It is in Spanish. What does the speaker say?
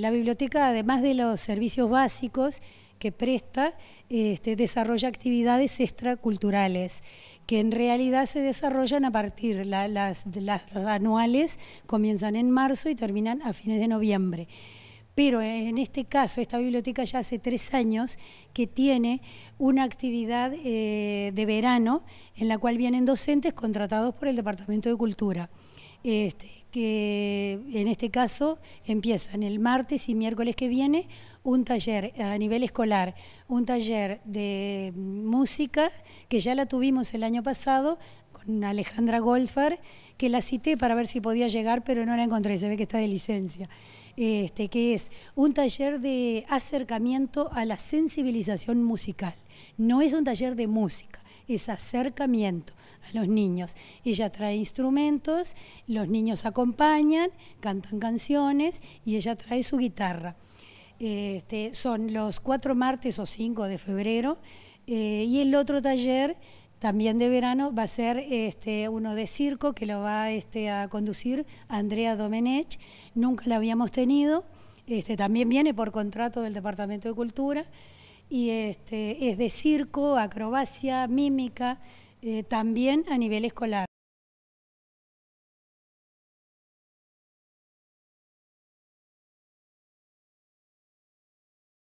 La biblioteca, además de los servicios básicos que presta, este, desarrolla actividades extraculturales, que en realidad se desarrollan a partir, de las, anuales comienzan en marzo y terminan a fines de noviembre. Pero en este caso, esta biblioteca ya hace tres años que tiene una actividad eh, de verano en la cual vienen docentes contratados por el Departamento de Cultura. Este, que en este caso empieza en el martes y miércoles que viene un taller a nivel escolar, un taller de música que ya la tuvimos el año pasado con Alejandra Golfar, que la cité para ver si podía llegar, pero no la encontré, se ve que está de licencia. Este, que es un taller de acercamiento a la sensibilización musical. No es un taller de música, es acercamiento a los niños. Ella trae instrumentos, los niños acompañan, cantan canciones y ella trae su guitarra. Este, son los cuatro martes o cinco de febrero eh, y el otro taller también de verano va a ser este, uno de circo que lo va este, a conducir Andrea Domenech. Nunca la habíamos tenido. también viene por contrato del Departamento de Cultura y este, es de circo, acrobacia, mímica, eh, también a nivel escolar.